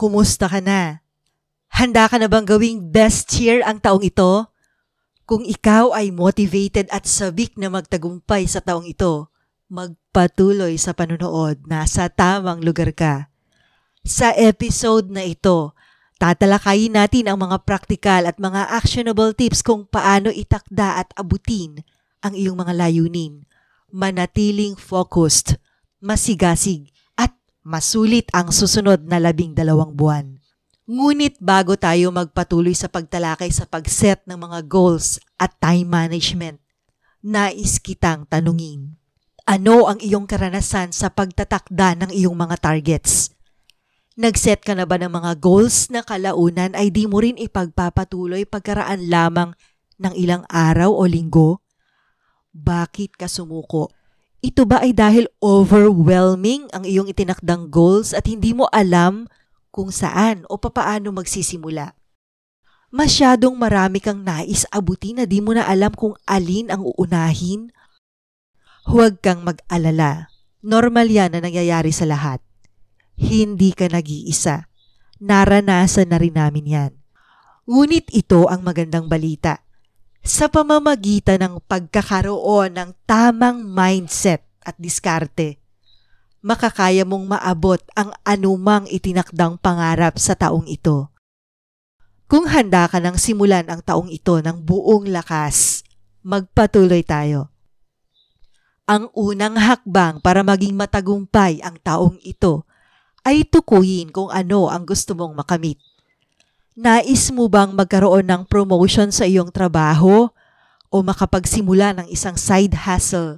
Kumusta ka na? Handa ka na bang gawing best year ang taong ito? Kung ikaw ay motivated at sabik na magtagumpay sa taong ito, magpatuloy sa panunood, nasa tamang lugar ka. Sa episode na ito, tatalakayin natin ang mga praktikal at mga actionable tips kung paano itakda at abutin ang iyong mga layunin, manatiling focused, masigasig, masulit ang susunod na labing dalawang buwan. Ngunit bago tayo magpatuloy sa pagtalakay sa pagset ng mga goals at time management, nais kitang tanungin. Ano ang iyong karanasan sa pagtatakda ng iyong mga targets? Nagset ka na ba ng mga goals na kalaunan ay di mo rin ipagpapatuloy pagkaraan lamang ng ilang araw o linggo? Bakit ka sumuko? Ito ba ay dahil overwhelming ang iyong itinakdang goals at hindi mo alam kung saan o papaano magsisimula? Masyadong marami kang nais abutin na di mo na alam kung alin ang uunahin? Huwag kang mag-alala. Normal yan na nangyayari sa lahat. Hindi ka nag-iisa. Naranasan na rin namin yan. Ngunit ito ang magandang balita sa pamamagitan ng pagkakaroon ng tamang mindset at diskarte. Makakaya mong maabot ang anumang itinakdang pangarap sa taong ito. Kung handa ka nang simulan ang taong ito ng buong lakas, magpatuloy tayo. Ang unang hakbang para maging matagumpay ang taong ito ay tukuyin kung ano ang gusto mong makamit. Nais mo bang magkaroon ng promotion sa iyong trabaho o makapagsimula ng isang side hustle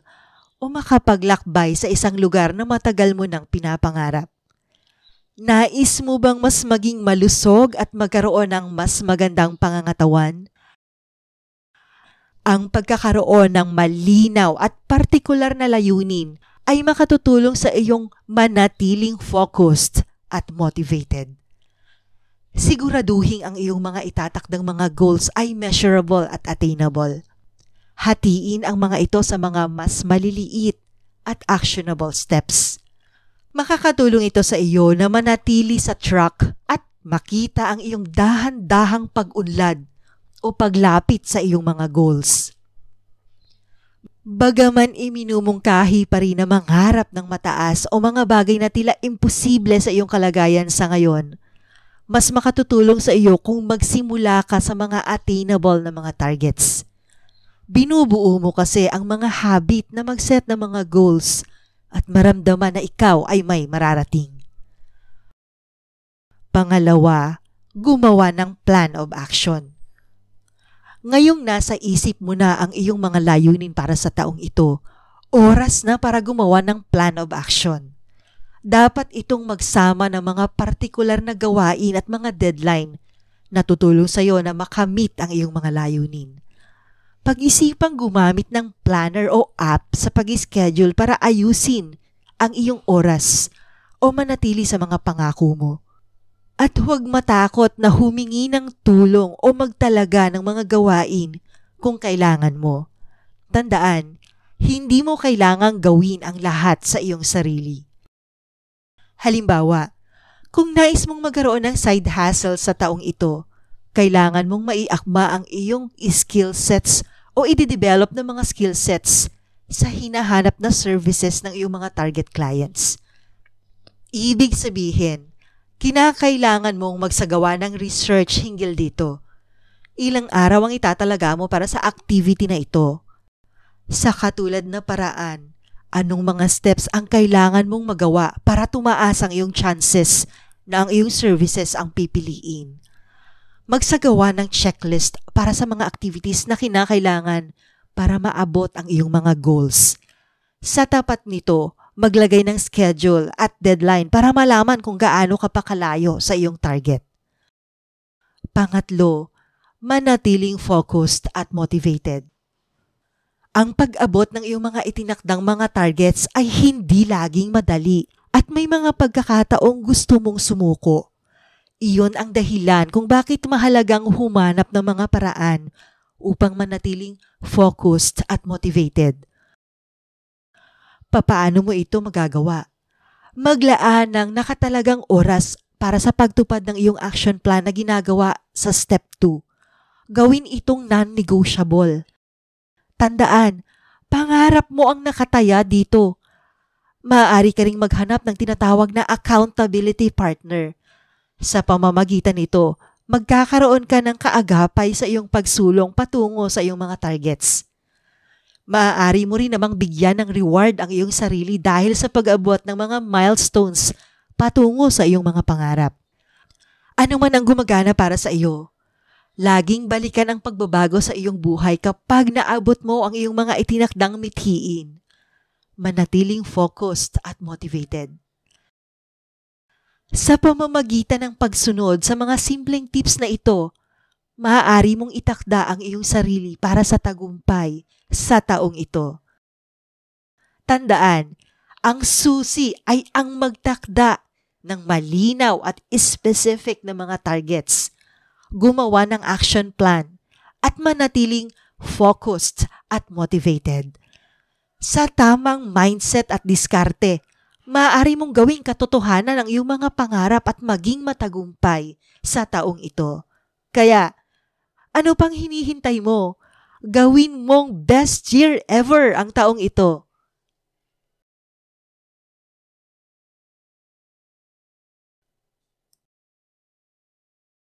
o makapaglakbay sa isang lugar na matagal mo nang pinapangarap? Nais mo bang mas maging malusog at magkaroon ng mas magandang pangangatawan? Ang pagkakaroon ng malinaw at partikular na layunin ay makatutulong sa iyong manatiling focused at motivated. Siguraduhin ang iyong mga itatakdang mga goals ay measurable at attainable. Hatiin ang mga ito sa mga mas maliliit at actionable steps. Makakatulong ito sa iyo na manatili sa track at makita ang iyong dahan-dahang pag-unlad o paglapit sa iyong mga goals. Bagaman iminumungkahi pa rin na mangarap ng mataas o mga bagay na tila imposible sa iyong kalagayan sa ngayon, mas makatutulong sa iyo kung magsimula ka sa mga attainable na mga targets. Binubuo mo kasi ang mga habit na mag-set ng mga goals at maramdaman na ikaw ay may mararating. Pangalawa, gumawa ng plan of action. Ngayong nasa isip mo na ang iyong mga layunin para sa taong ito, oras na para gumawa ng plan of action dapat itong magsama ng mga partikular na gawain at mga deadline na tutulong sa iyo na makamit ang iyong mga layunin. Pag-isipang gumamit ng planner o app sa pag-schedule para ayusin ang iyong oras o manatili sa mga pangako mo. At huwag matakot na humingi ng tulong o magtalaga ng mga gawain kung kailangan mo. Tandaan, hindi mo kailangang gawin ang lahat sa iyong sarili. Halimbawa, kung nais mong magkaroon ng side hustle sa taong ito, kailangan mong maiakma ang iyong skill sets o i-develop ng mga skill sets sa hinahanap na services ng iyong mga target clients. Ibig sabihin, kinakailangan mong magsagawa ng research hinggil dito. Ilang araw ang itatalaga mo para sa activity na ito. Sa katulad na paraan, Anong mga steps ang kailangan mong magawa para tumaas ang iyong chances na ang iyong services ang pipiliin? Magsagawa ng checklist para sa mga activities na kinakailangan para maabot ang iyong mga goals. Sa tapat nito, maglagay ng schedule at deadline para malaman kung gaano ka pakalayo sa iyong target. Pangatlo, manatiling focused at motivated. Ang pag-abot ng iyong mga itinakdang mga targets ay hindi laging madali at may mga pagkakataong gusto mong sumuko. Iyon ang dahilan kung bakit mahalagang humanap ng mga paraan upang manatiling focused at motivated. Papaano mo ito magagawa? Maglaan ng nakatalagang oras para sa pagtupad ng iyong action plan na ginagawa sa step 2. Gawin itong non-negotiable. Tandaan, pangarap mo ang nakataya dito. Maaari ka ring maghanap ng tinatawag na accountability partner. Sa pamamagitan nito, magkakaroon ka ng kaagapay sa iyong pagsulong patungo sa iyong mga targets. Maaari mo rin namang bigyan ng reward ang iyong sarili dahil sa pag-abot ng mga milestones patungo sa iyong mga pangarap. Ano man ang gumagana para sa iyo, Laging balikan ang pagbabago sa iyong buhay kapag naabot mo ang iyong mga itinakdang mithiin. Manatiling focused at motivated. Sa pamamagitan ng pagsunod sa mga simpleng tips na ito, maaari mong itakda ang iyong sarili para sa tagumpay sa taong ito. Tandaan, ang susi ay ang magtakda ng malinaw at specific na mga targets gumawa ng action plan at manatiling focused at motivated. Sa tamang mindset at diskarte, maaari mong gawing katotohanan ang iyong mga pangarap at maging matagumpay sa taong ito. Kaya, ano pang hinihintay mo? Gawin mong best year ever ang taong ito.